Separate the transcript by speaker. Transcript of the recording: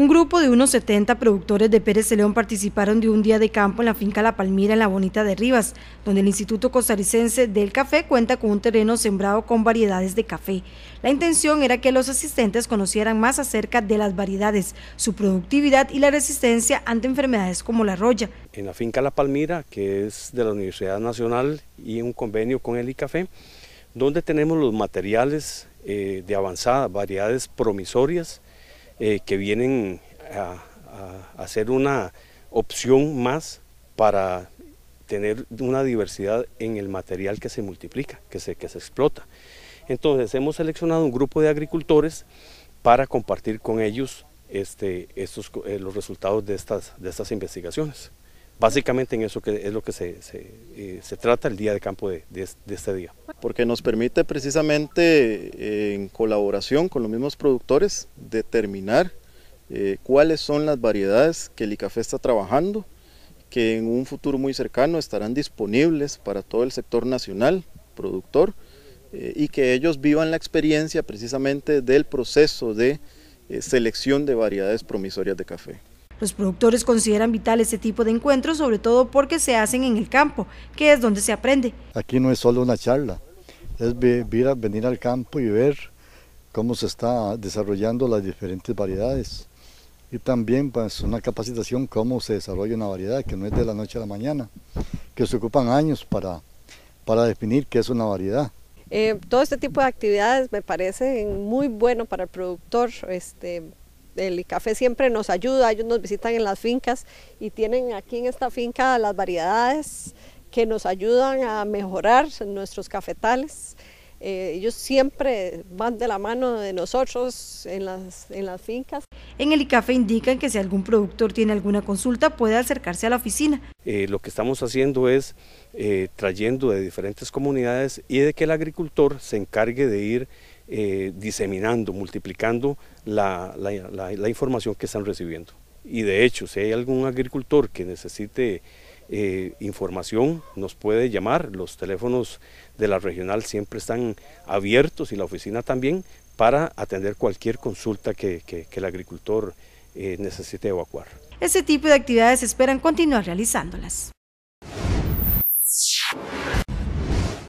Speaker 1: Un grupo de unos 70 productores de Pérez de León participaron de un día de campo en la finca La Palmira en La Bonita de Rivas, donde el Instituto Costarricense del Café cuenta con un terreno sembrado con variedades de café. La intención era que los asistentes conocieran más acerca de las variedades, su productividad y la resistencia ante enfermedades como la roya.
Speaker 2: En la finca La Palmira, que es de la Universidad Nacional y un convenio con el ICAFE, donde tenemos los materiales eh, de avanzada, variedades promisorias, eh, que vienen a, ser una opción más para tener una diversidad en el material que se multiplica, que se, explota. Entonces hemos seleccionado un grupo de agricultores para compartir con ellos este, eh, los resultados de estas investigaciones. Básicamente en eso que es lo que se, eh, trata el día de campo de, este día. Porque nos permite
Speaker 3: precisamente eh, en colaboración con los mismos productores determinar eh, cuáles son las variedades que el ICAFE está trabajando, que en un futuro muy cercano estarán disponibles para todo el sector nacional productor y que ellos vivan la experiencia precisamente del proceso de selección de variedades promisorias de café.
Speaker 1: Los productores consideran vital este tipo de encuentros, sobre todo porque se hacen en el campo, que es donde se aprende.
Speaker 4: Aquí no es solo una charla, es venir al campo y ver cómo se está desarrollando las diferentes variedades. Y también pues, una capacitación cómo se desarrolla una variedad, que no es de la noche a la mañana, que se ocupan años para, para definir qué es una variedad.
Speaker 5: Eh, todo este tipo de actividades me parece muy bueno para el productor, este, el café siempre nos ayuda, ellos nos visitan en las fincas y tienen aquí en esta finca las variedades que nos ayudan a mejorar nuestros cafetales. Eh, ellos
Speaker 1: siempre van de la mano de nosotros en las, en las fincas. En el ICAFE indican que si algún productor tiene alguna consulta puede acercarse a la oficina.
Speaker 2: Eh, lo que estamos haciendo es eh, trayendo de diferentes comunidades y de que el agricultor se encargue de ir eh, diseminando, multiplicando la, información que están recibiendo. Y de hecho, si hay algún agricultor que necesite eh, información, nos puede llamar. Los teléfonos de la regional siempre están abiertos y la oficina también para atender cualquier consulta que, el agricultor eh, necesite evacuar.
Speaker 1: Ese tipo de actividades esperan continuar realizándolas.